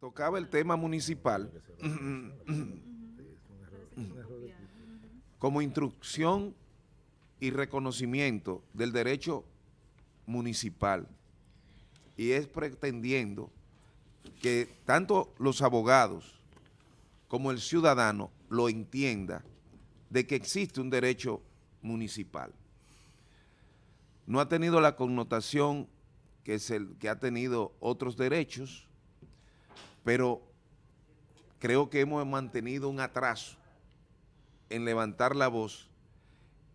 tocaba el tema municipal como instrucción y reconocimiento del derecho municipal y es pretendiendo que tanto los abogados como el ciudadano lo entienda de que existe un derecho municipal. No ha tenido la connotación que, es el, que ha tenido otros derechos, pero creo que hemos mantenido un atraso en levantar la voz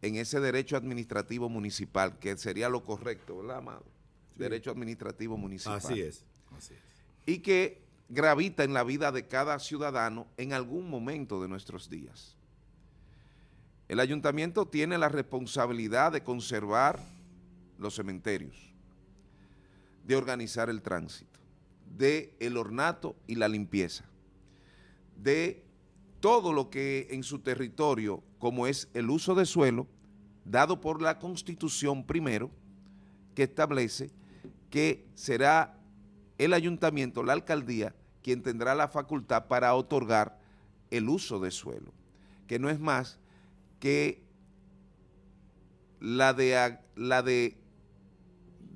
en ese derecho administrativo municipal, que sería lo correcto, ¿verdad, Amado? Derecho administrativo municipal. Así es. Así es. Y que gravita en la vida de cada ciudadano en algún momento de nuestros días. El ayuntamiento tiene la responsabilidad de conservar los cementerios, de organizar el tránsito, de el ornato y la limpieza, de todo lo que en su territorio, como es el uso de suelo, dado por la Constitución primero, que establece que será el ayuntamiento, la alcaldía, quien tendrá la facultad para otorgar el uso de suelo, que no es más que la de, la de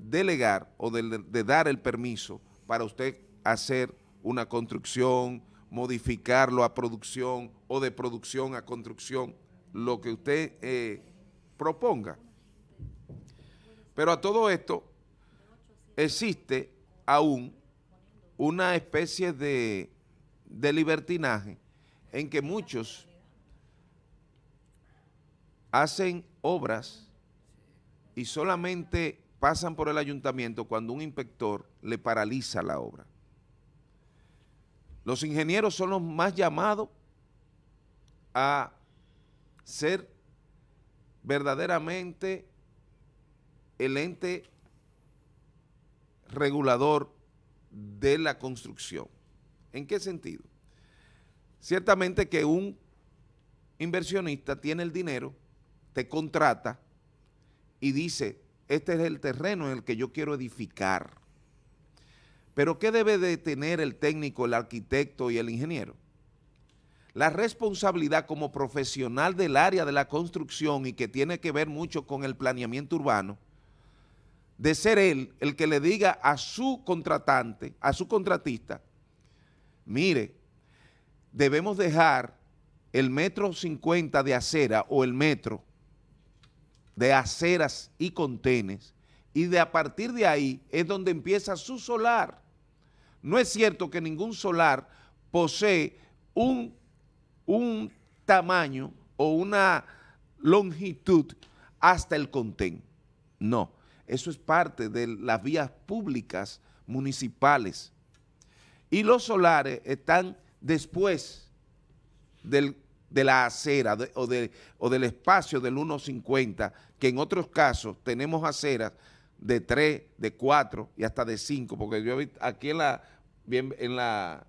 delegar o de dar el permiso para usted hacer una construcción, modificarlo a producción o de producción a construcción, lo que usted eh, proponga. Pero a todo esto existe aún una especie de, de libertinaje en que muchos hacen obras y solamente pasan por el ayuntamiento cuando un inspector le paraliza la obra. Los ingenieros son los más llamados a ser verdaderamente el ente regulador de la construcción. ¿En qué sentido? Ciertamente que un inversionista tiene el dinero, te contrata y dice, este es el terreno en el que yo quiero edificar. Pero ¿qué debe de tener el técnico, el arquitecto y el ingeniero? La responsabilidad como profesional del área de la construcción y que tiene que ver mucho con el planeamiento urbano, de ser él el que le diga a su contratante, a su contratista, mire, debemos dejar el metro 50 de acera o el metro de aceras y contenes, y de a partir de ahí es donde empieza su solar. No es cierto que ningún solar posee un, un tamaño o una longitud hasta el contén. No, eso es parte de las vías públicas municipales. Y los solares están después del de la acera o, del espacio del 1.50, que en otros casos tenemos aceras de 3, de 4 y hasta de 5, porque yo aquí en la, bien, en la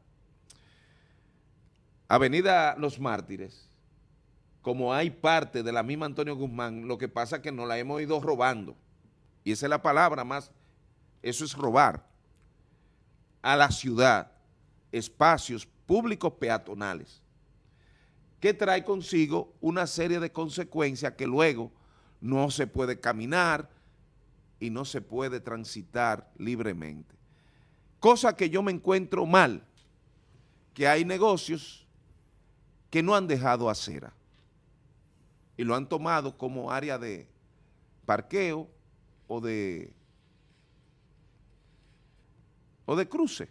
Avenida Los Mártires, como hay parte de la misma Antonio Guzmán, lo que pasa es que nos la hemos ido robando. Y esa es la palabra más, eso es robar a la ciudad espacios públicos peatonales que trae consigo una serie de consecuencias que luego no se puede caminar y no se puede transitar libremente. Cosa que yo me encuentro mal, que hay negocios que no han dejado acera y lo han tomado como área de parqueo o de, o de cruce.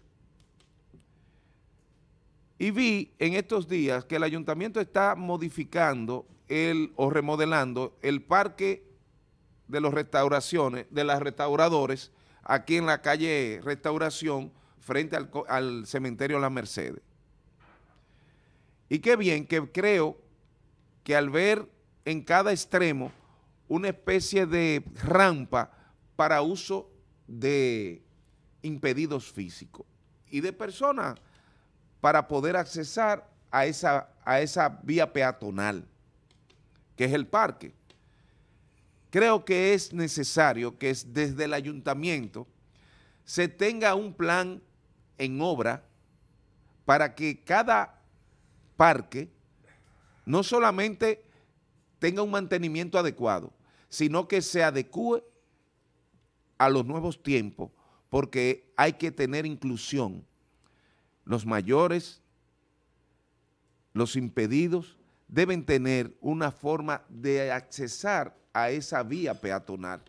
Y vi en estos días que el ayuntamiento está modificando el, o remodelando el parque de los restauraciones, de las restauradores, aquí en la calle Restauración, frente al, al cementerio La Mercedes. Y qué bien que creo que al ver en cada extremo una especie de rampa para uso de impedidos físicos y de personas para poder accesar a esa, a esa vía peatonal, que es el parque. Creo que es necesario que desde el ayuntamiento se tenga un plan en obra para que cada parque no solamente tenga un mantenimiento adecuado, sino que se adecue a los nuevos tiempos, porque hay que tener inclusión los mayores, los impedidos, deben tener una forma de accesar a esa vía peatonal.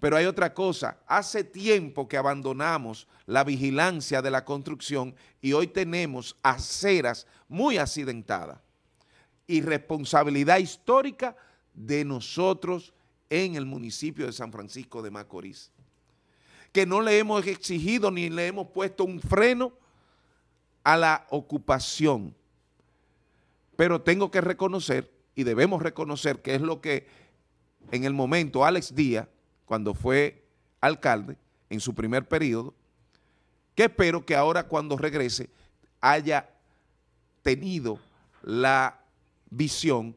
Pero hay otra cosa, hace tiempo que abandonamos la vigilancia de la construcción y hoy tenemos aceras muy accidentadas. Y responsabilidad histórica de nosotros en el municipio de San Francisco de Macorís. Que no le hemos exigido ni le hemos puesto un freno a la ocupación. Pero tengo que reconocer, y debemos reconocer, que es lo que en el momento Alex Díaz, cuando fue alcalde, en su primer periodo, que espero que ahora cuando regrese haya tenido la visión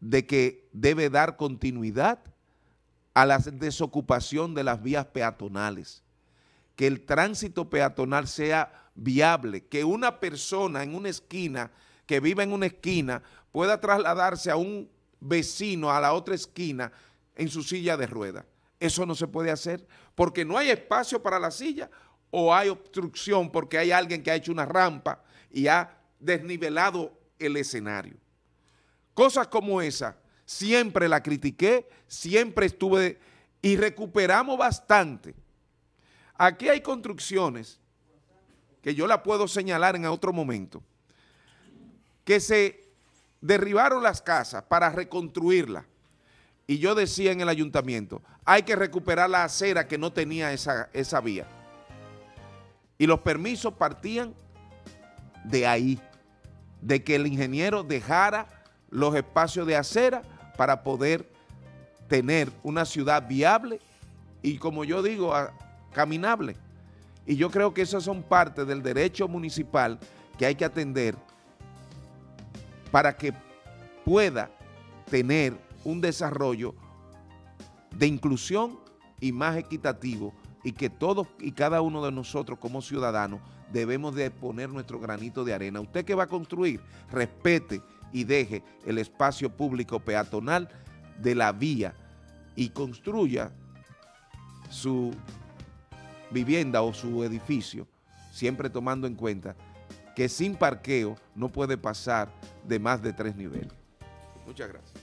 de que debe dar continuidad a la desocupación de las vías peatonales que el tránsito peatonal sea viable, que una persona en una esquina, que viva en una esquina, pueda trasladarse a un vecino a la otra esquina en su silla de ruedas. Eso no se puede hacer porque no hay espacio para la silla o hay obstrucción porque hay alguien que ha hecho una rampa y ha desnivelado el escenario. Cosas como esa siempre la critiqué, siempre estuve y recuperamos bastante Aquí hay construcciones que yo la puedo señalar en otro momento, que se derribaron las casas para reconstruirlas. Y yo decía en el ayuntamiento, hay que recuperar la acera que no tenía esa, esa vía. Y los permisos partían de ahí, de que el ingeniero dejara los espacios de acera para poder tener una ciudad viable y como yo digo, caminable. Y yo creo que esas son parte del derecho municipal que hay que atender para que pueda tener un desarrollo de inclusión y más equitativo y que todos y cada uno de nosotros como ciudadanos debemos de poner nuestro granito de arena. Usted que va a construir, respete y deje el espacio público peatonal de la vía y construya su vivienda o su edificio, siempre tomando en cuenta que sin parqueo no puede pasar de más de tres niveles. Muchas gracias.